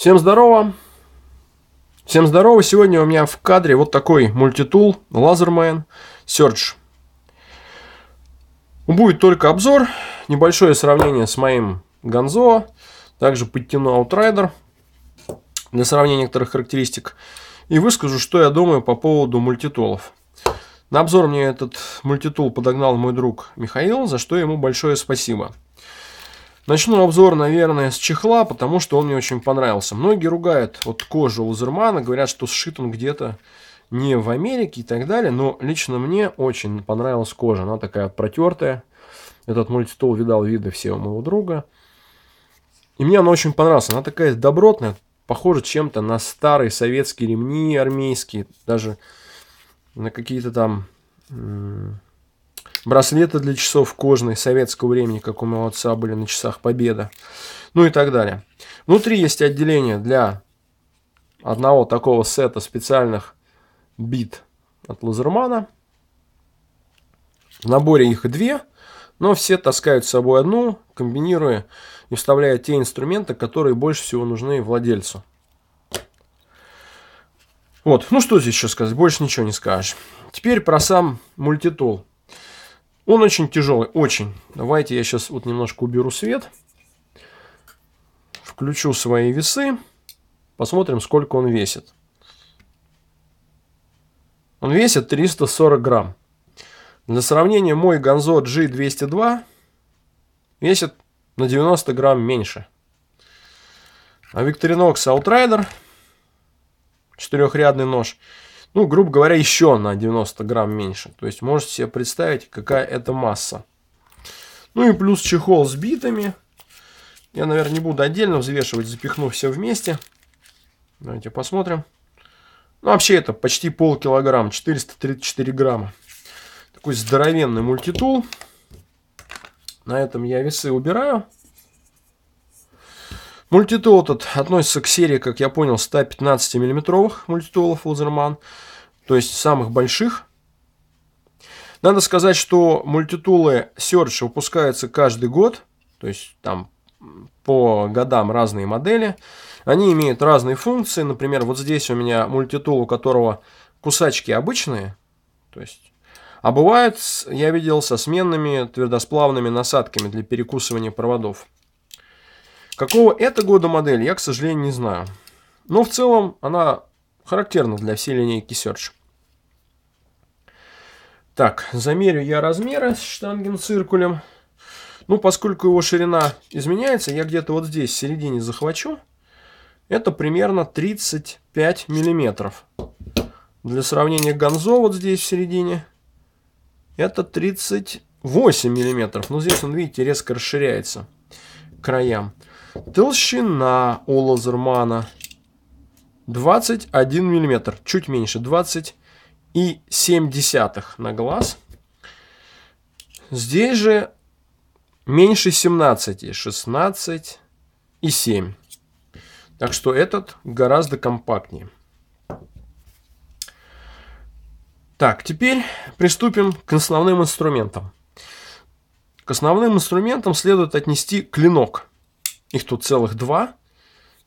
Всем здорово! Всем здорово! Сегодня у меня в кадре вот такой мультитул Lazerman Search. Будет только обзор, небольшое сравнение с моим Gonzo, также подтяну Outrider для сравнения некоторых характеристик и выскажу, что я думаю по поводу мультитулов. На обзор мне этот мультитул подогнал мой друг Михаил, за что ему большое спасибо. Начну обзор, наверное, с чехла, потому что он мне очень понравился. Многие ругают вот кожу Лазермана, говорят, что сшит он где-то не в Америке и так далее, но лично мне очень понравилась кожа. Она такая протертая. Этот мультитул видал виды всего моего друга. И мне она очень понравилась. Она такая добротная, похожа чем-то на старые советские ремни армейские, даже на какие-то там браслеты для часов кожные советского времени, как у моего отца были на часах Победа, ну и так далее. Внутри есть отделение для одного такого сета специальных бит от Лазермана. В наборе их две, но все таскают с собой одну, комбинируя и вставляя те инструменты, которые больше всего нужны владельцу. Вот, ну что здесь еще сказать, больше ничего не скажешь. Теперь про сам мультитул. Он очень тяжелый, очень. Давайте я сейчас вот немножко уберу свет. Включу свои весы. Посмотрим, сколько он весит. Он весит 340 грамм. Для сравнения, мой Gonzo G202 весит на 90 грамм меньше. А Викторинокс Outrider, четырехрядный нож, ну, грубо говоря, еще на 90 грамм меньше. То есть можете себе представить, какая это масса. Ну и плюс чехол с битами. Я, наверное, не буду отдельно взвешивать, запихну все вместе. Давайте посмотрим. Ну, вообще это почти полкилограмма, 434 грамма. Такой здоровенный мультитул. На этом я весы убираю. Мультитул этот относится к серии, как я понял, 115 миллиметровых мультитулов Лазерман, то есть самых больших. Надо сказать, что мультитулы Search выпускаются каждый год, то есть там по годам разные модели. Они имеют разные функции. Например, вот здесь у меня мультитул, у которого кусачки обычные, то есть а бывает, я видел, со сменными твердосплавными насадками для перекусывания проводов. Какого это года модель, я, к сожалению, не знаю. Но в целом она характерна для всей линейки Search. Так, замерю я размеры с штангенциркулем. Ну, поскольку его ширина изменяется, я где-то вот здесь, в середине захвачу. Это примерно 35 миллиметров. Для сравнения Гонзо вот здесь, в середине, это 38 миллиметров. Но здесь он, видите, резко расширяется к краям. Толщина у лазермана 21 мм, чуть меньше, 20,7 на глаз. Здесь же меньше 17, 16 и 7. Так что этот гораздо компактнее. Так, теперь приступим к основным инструментам. К основным инструментам следует отнести клинок – их тут целых два.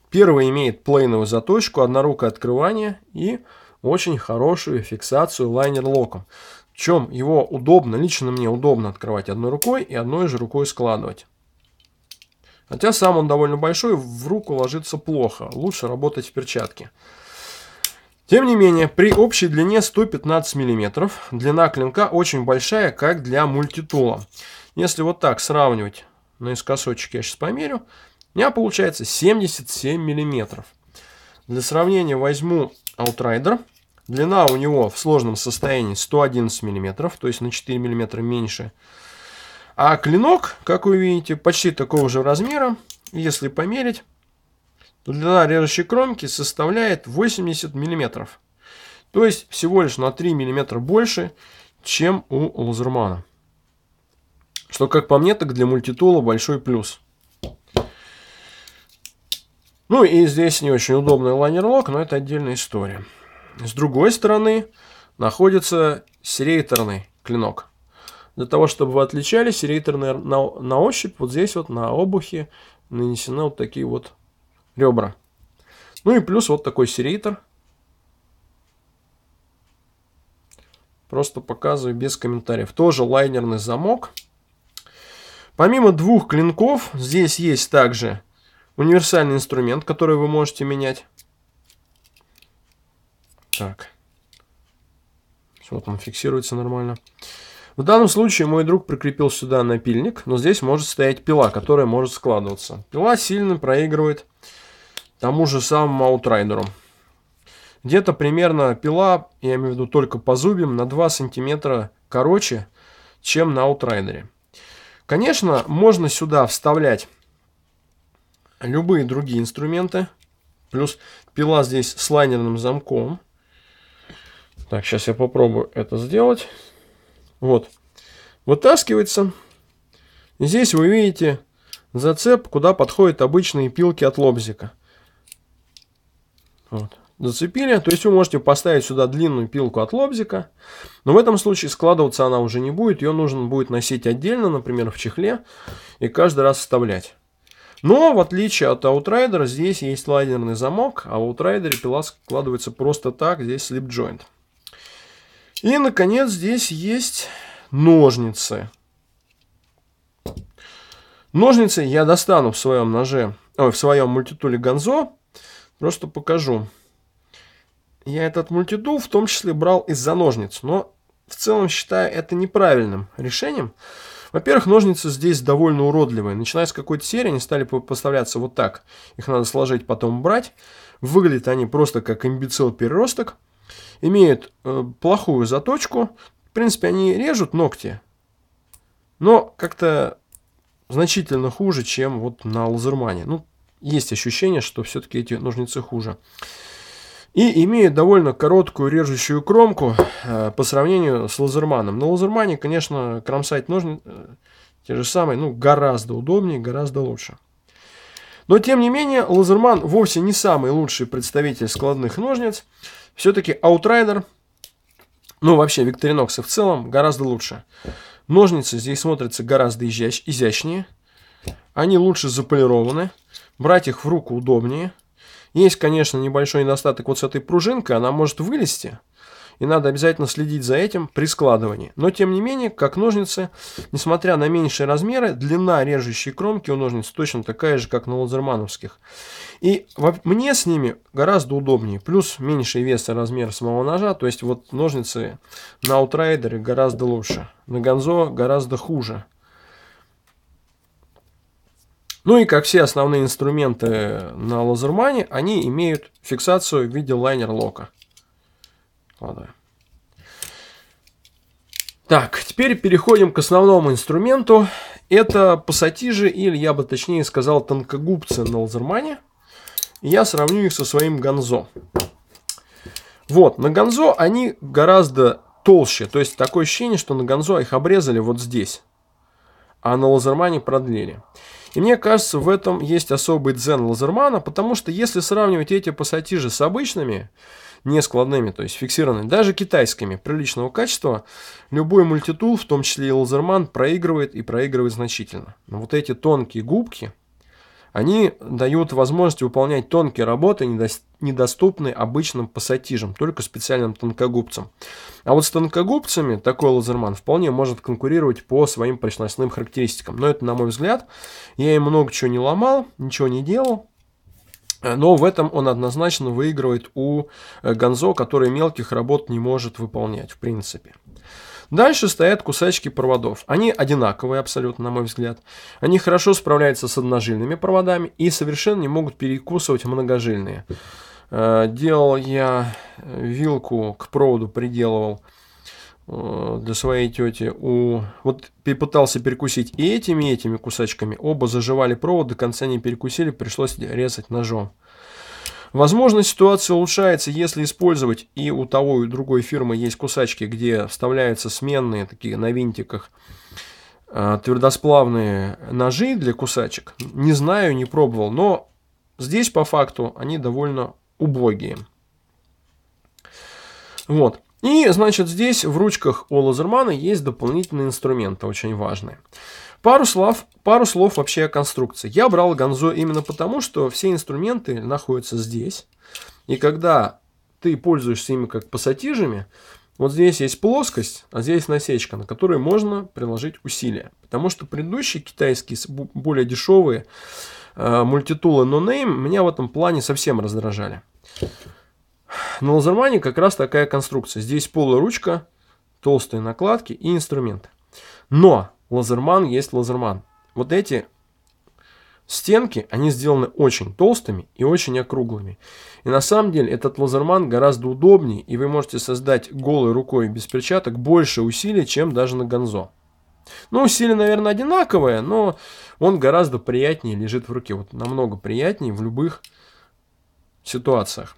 Первый имеет плейную заточку, однорукое открывание и очень хорошую фиксацию лайнер-локом. В чем его удобно, лично мне удобно открывать одной рукой и одной же рукой складывать. Хотя сам он довольно большой, в руку ложится плохо. Лучше работать в перчатке. Тем не менее, при общей длине 115 мм, длина клинка очень большая, как для мультитула. Если вот так сравнивать наискосочек, я сейчас померю, у меня получается 77 миллиметров. Для сравнения возьму Outrider. Длина у него в сложном состоянии 111 миллиметров, то есть на 4 миллиметра меньше. А клинок, как вы видите, почти такого же размера. Если померить, то длина режущей кромки составляет 80 миллиметров. То есть всего лишь на 3 миллиметра больше, чем у лазермана. Что, как по мне, так для мультитула большой плюс – ну и здесь не очень удобный лайнер-лок, но это отдельная история. С другой стороны находится серейторный клинок. Для того, чтобы вы отличались, серейторный на, на ощупь вот здесь вот на обухе нанесены вот такие вот ребра. Ну и плюс вот такой серейтор. Просто показываю без комментариев. Тоже лайнерный замок. Помимо двух клинков, здесь есть также Универсальный инструмент, который вы можете менять. Так. Вот он фиксируется нормально. В данном случае мой друг прикрепил сюда напильник, но здесь может стоять пила, которая может складываться. Пила сильно проигрывает тому же самому аутрайдеру. Где-то примерно пила, я имею в виду только по зубьям, на 2 сантиметра короче, чем на аутрайдере. Конечно, можно сюда вставлять любые другие инструменты. Плюс пила здесь с лайнерным замком. Так, сейчас я попробую это сделать. Вот. Вытаскивается. Здесь вы видите зацеп, куда подходят обычные пилки от лобзика. Вот. Зацепили. То есть вы можете поставить сюда длинную пилку от лобзика. Но в этом случае складываться она уже не будет. Ее нужно будет носить отдельно, например, в чехле. И каждый раз вставлять. Но в отличие от Outrider, здесь есть лайнерный замок, а в Outrider пила складывается просто так, здесь slip joint. И, наконец, здесь есть ножницы. Ножницы я достану в своем ноже, ой, в своем мультитуле Ганзо. Просто покажу. Я этот мультитул в том числе брал из-за ножниц, но в целом считаю это неправильным решением. Во-первых, ножницы здесь довольно уродливые. Начиная с какой-то серии, они стали поставляться вот так. Их надо сложить, потом брать. Выглядят они просто как имбецил-переросток. Имеют э, плохую заточку. В принципе, они режут ногти, но как-то значительно хуже, чем вот на Лазермане. Ну, есть ощущение, что все-таки эти ножницы хуже и имеет довольно короткую режущую кромку э, по сравнению с лазерманом. На лазермане, конечно, кромсать нужно э, те же самые, ну, гораздо удобнее, гораздо лучше. Но, тем не менее, лазерман вовсе не самый лучший представитель складных ножниц. Все-таки Outrider, ну, вообще, Victorinox в целом гораздо лучше. Ножницы здесь смотрятся гораздо изящ изящнее. Они лучше заполированы. Брать их в руку удобнее – есть, конечно, небольшой недостаток вот с этой пружинкой, она может вылезти, и надо обязательно следить за этим при складывании. Но, тем не менее, как ножницы, несмотря на меньшие размеры, длина режущей кромки у ножниц точно такая же, как на лазермановских. И мне с ними гораздо удобнее. Плюс меньший вес и размер самого ножа, то есть вот ножницы на аутрайдере гораздо лучше, на гонзо гораздо хуже. Ну и как все основные инструменты на лазермане, они имеют фиксацию в виде лайнер-лока. Кладываю. Так, теперь переходим к основному инструменту. Это пассатижи, или я бы точнее сказал тонкогубцы на лазермане. Я сравню их со своим ганзо. Вот, на ганзо они гораздо толще. То есть такое ощущение, что на ганзо их обрезали вот здесь. А на лазермане продлили. И мне кажется, в этом есть особый дзен Лазермана, потому что если сравнивать эти пассатижи с обычными, не складными, то есть фиксированными, даже китайскими, приличного качества, любой мультитул, в том числе и лазерман, проигрывает и проигрывает значительно. Но вот эти тонкие губки, они дают возможность выполнять тонкие работы, недоступные обычным пассатижам, только специальным тонкогубцам. А вот с тонкогубцами такой лазерман вполне может конкурировать по своим прочностным характеристикам. Но это, на мой взгляд, я им много чего не ломал, ничего не делал. Но в этом он однозначно выигрывает у э, Гонзо, который мелких работ не может выполнять, в принципе. Дальше стоят кусачки проводов. Они одинаковые абсолютно, на мой взгляд. Они хорошо справляются с одножильными проводами и совершенно не могут перекусывать многожильные. Э, делал я э, вилку к проводу, приделывал э, для своей тети. У... Вот пытался перекусить и этими, и этими кусачками. Оба заживали провод, до конца не перекусили, пришлось резать ножом. Возможно, ситуация улучшается, если использовать и у того, и у другой фирмы есть кусачки, где вставляются сменные такие на винтиках э, твердосплавные ножи для кусачек. Не знаю, не пробовал, но здесь по факту они довольно убогие. Вот. И, значит, здесь в ручках у Лазермана есть дополнительные инструменты, очень важные. Пару слов, пару слов вообще о конструкции. Я брал Ганзо именно потому, что все инструменты находятся здесь. И когда ты пользуешься ими как пассатижами, вот здесь есть плоскость, а здесь насечка, на которой можно приложить усилия. Потому что предыдущие китайские, более дешевые э, мультитулы NoName меня в этом плане совсем раздражали. На Лазермане как раз такая конструкция. Здесь полуручка, толстые накладки и инструменты. Но лазерман есть лазерман. Вот эти стенки, они сделаны очень толстыми и очень округлыми. И на самом деле этот лазерман гораздо удобнее, и вы можете создать голой рукой без перчаток больше усилий, чем даже на гонзо. Ну, усилия, наверное, одинаковые. но он гораздо приятнее лежит в руке. Вот намного приятнее в любых ситуациях.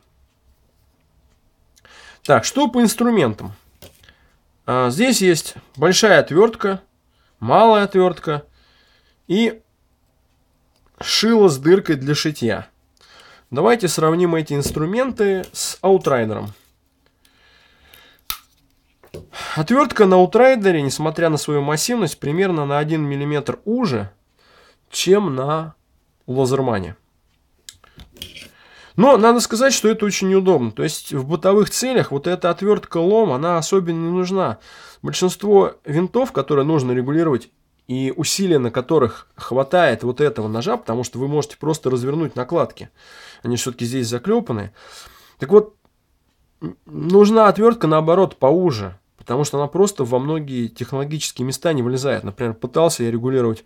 Так, что по инструментам? А, здесь есть большая отвертка, малая отвертка и шило с дыркой для шитья. Давайте сравним эти инструменты с аутрайдером. Отвертка на аутрайдере, несмотря на свою массивность, примерно на 1 мм уже, чем на лазермане. Но надо сказать, что это очень неудобно. То есть в бытовых целях вот эта отвертка лом, она особенно не нужна. Большинство винтов, которые нужно регулировать, и усилия на которых хватает вот этого ножа, потому что вы можете просто развернуть накладки. Они все-таки здесь заклепаны. Так вот, нужна отвертка, наоборот, поуже потому что она просто во многие технологические места не влезает. Например, пытался я регулировать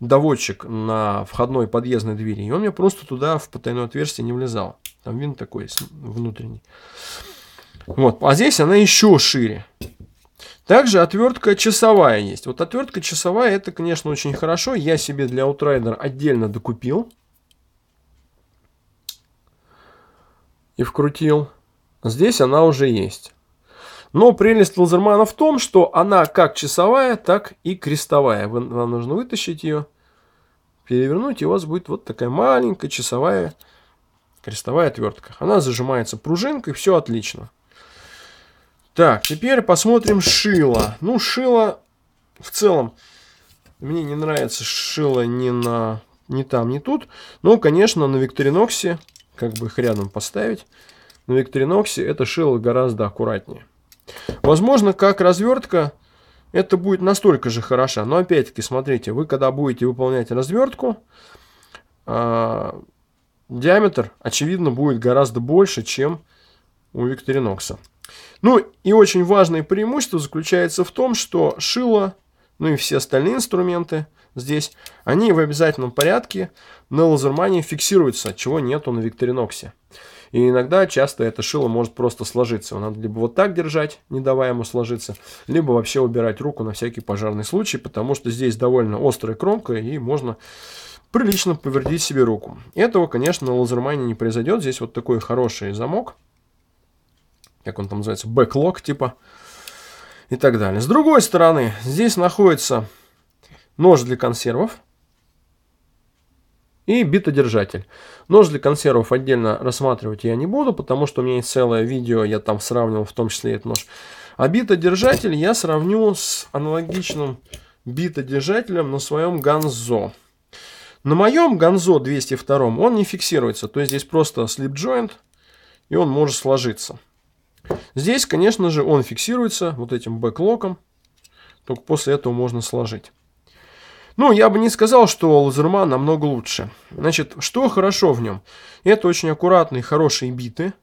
доводчик на входной подъездной двери, и он мне просто туда в потайное отверстие не влезал. Там винт такой внутренний. Вот. А здесь она еще шире. Также отвертка часовая есть. Вот отвертка часовая, это, конечно, очень хорошо. Я себе для Outrider отдельно докупил. И вкрутил. Здесь она уже есть. Но прелесть лазермана в том, что она как часовая, так и крестовая. Вам нужно вытащить ее, перевернуть, и у вас будет вот такая маленькая часовая крестовая отвертка. Она зажимается пружинкой, все отлично. Так, теперь посмотрим шило. Ну, шило в целом мне не нравится шило ни на ни там, ни тут. Но, конечно, на Викториноксе, как бы их рядом поставить, на Викториноксе это шило гораздо аккуратнее. Возможно, как развертка, это будет настолько же хороша. Но опять-таки, смотрите, вы когда будете выполнять развертку, а, диаметр, очевидно, будет гораздо больше, чем у Викторинокса. Ну и очень важное преимущество заключается в том, что шило, ну и все остальные инструменты здесь, они в обязательном порядке на лазермане фиксируются, чего нету на Викториноксе. И иногда часто это шило может просто сложиться. Его надо либо вот так держать, не давая ему сложиться, либо вообще убирать руку на всякий пожарный случай, потому что здесь довольно острая кромка и можно прилично повредить себе руку. Этого, конечно, на лазермане не произойдет. Здесь вот такой хороший замок. Как он там называется? Бэклок типа. И так далее. С другой стороны, здесь находится нож для консервов и битодержатель. Нож для консервов отдельно рассматривать я не буду, потому что у меня есть целое видео, я там сравнивал в том числе этот нож. А битодержатель я сравню с аналогичным битодержателем на своем Ганзо. На моем Ганзо 202 он не фиксируется, то есть здесь просто слип joint и он может сложиться. Здесь, конечно же, он фиксируется вот этим бэклоком, только после этого можно сложить. Ну, я бы не сказал, что Лазерман намного лучше. Значит, что хорошо в нем? Это очень аккуратные, хорошие биты.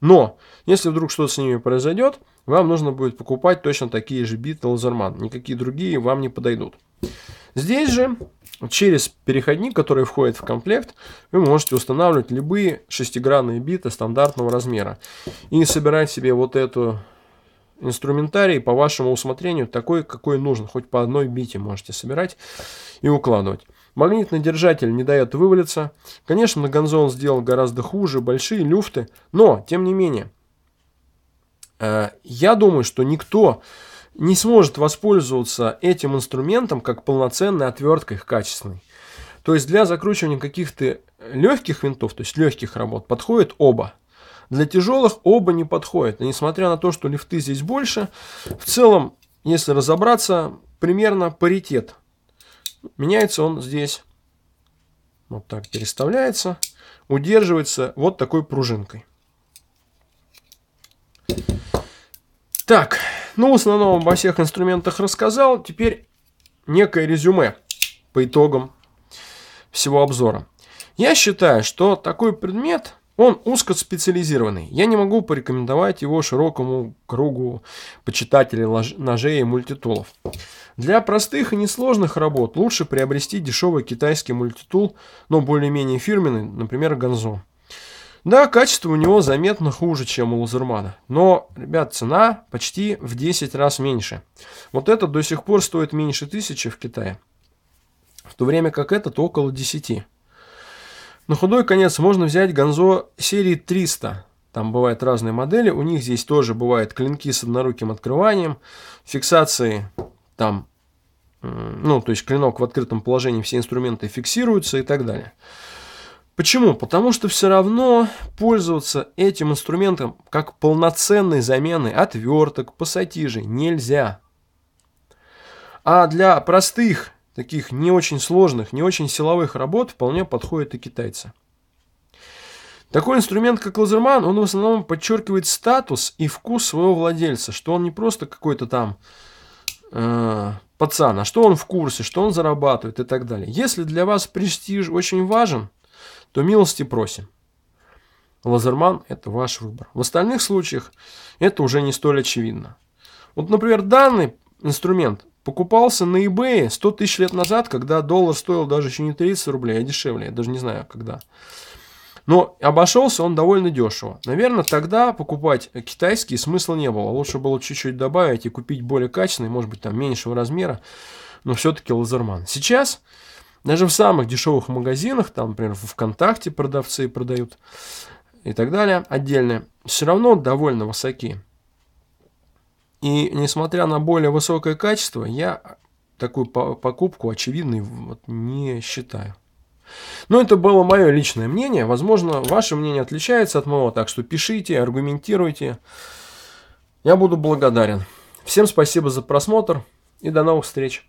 Но, если вдруг что-то с ними произойдет, вам нужно будет покупать точно такие же биты Лазерман. Никакие другие вам не подойдут. Здесь же, через переходник, который входит в комплект, вы можете устанавливать любые шестигранные биты стандартного размера. И собирать себе вот эту Инструментарий, по вашему усмотрению, такой, какой нужен. Хоть по одной бите можете собирать и укладывать. Магнитный держатель не дает вывалиться. Конечно, Наганзон сделал гораздо хуже, большие люфты. Но, тем не менее, э, я думаю, что никто не сможет воспользоваться этим инструментом как полноценной отверткой качественной. То есть для закручивания каких-то легких винтов, то есть легких работ, подходят оба. Для тяжелых оба не подходят. И несмотря на то, что лифты здесь больше, в целом, если разобраться, примерно паритет. Меняется он здесь. Вот так переставляется. Удерживается вот такой пружинкой. Так, ну в основном обо всех инструментах рассказал. Теперь некое резюме по итогам всего обзора. Я считаю, что такой предмет он узкоспециализированный. Я не могу порекомендовать его широкому кругу почитателей ножей и мультитулов. Для простых и несложных работ лучше приобрести дешевый китайский мультитул, но более-менее фирменный, например, Ганзо. Да, качество у него заметно хуже, чем у Лазермана. Но, ребят, цена почти в 10 раз меньше. Вот этот до сих пор стоит меньше тысячи в Китае. В то время как этот около 10. На худой конец можно взять Ганзо серии 300. Там бывают разные модели. У них здесь тоже бывают клинки с одноруким открыванием, фиксации там, ну, то есть клинок в открытом положении, все инструменты фиксируются и так далее. Почему? Потому что все равно пользоваться этим инструментом как полноценной заменой отверток, пассатижей нельзя. А для простых таких не очень сложных, не очень силовых работ вполне подходит и китайцы. Такой инструмент, как лазерман, он в основном подчеркивает статус и вкус своего владельца, что он не просто какой-то там э, пацан, а что он в курсе, что он зарабатывает и так далее. Если для вас престиж очень важен, то милости просим. Лазерман – это ваш выбор. В остальных случаях это уже не столь очевидно. Вот, например, данный инструмент Покупался на eBay 100 тысяч лет назад, когда доллар стоил даже еще не 30 рублей, а дешевле. Я даже не знаю, когда. Но обошелся он довольно дешево. Наверное, тогда покупать китайские смысла не было. Лучше было чуть-чуть добавить и купить более качественный, может быть, там меньшего размера, но все-таки лазерман. Сейчас даже в самых дешевых магазинах, там, например, в ВКонтакте продавцы продают и так далее, отдельные, все равно довольно высоки. И несмотря на более высокое качество, я такую покупку очевидной вот не считаю. Но это было мое личное мнение. Возможно, ваше мнение отличается от моего, так что пишите, аргументируйте. Я буду благодарен. Всем спасибо за просмотр и до новых встреч.